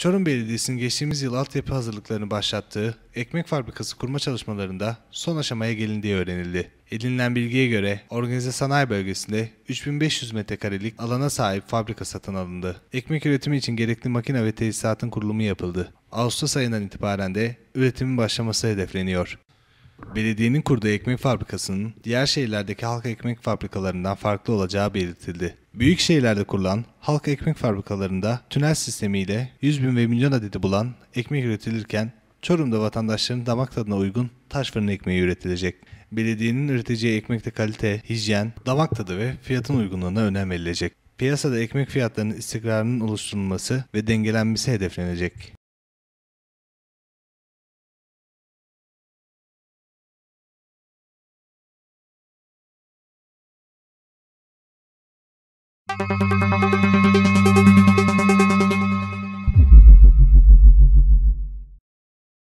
Çorum Belediyesi'nin geçtiğimiz yıl altyapı hazırlıklarını başlattığı ekmek fabrikası kurma çalışmalarında son aşamaya gelindiği öğrenildi. Edinilen bilgiye göre organize sanayi bölgesinde 3500 metrekarelik alana sahip fabrika satın alındı. Ekmek üretimi için gerekli makine ve tesisatın kurulumu yapıldı. Ağustos ayından itibaren de üretimin başlaması hedefleniyor. Belediyenin kurduğu ekmek fabrikasının diğer şehirlerdeki halk ekmek fabrikalarından farklı olacağı belirtildi. Büyük şehirlerde kurulan halk ekmek fabrikalarında tünel sistemiyle 100 bin ve milyon adedi bulan ekmek üretilirken Çorum'da vatandaşların damak tadına uygun taş fırın ekmeği üretilecek. Belediyenin üreteceği ekmekte kalite, hijyen, damak tadı ve fiyatın uygunluğuna önem verilecek. Piyasada ekmek fiyatlarının istikrarının oluşturulması ve dengelenmesi hedeflenecek. Thank you.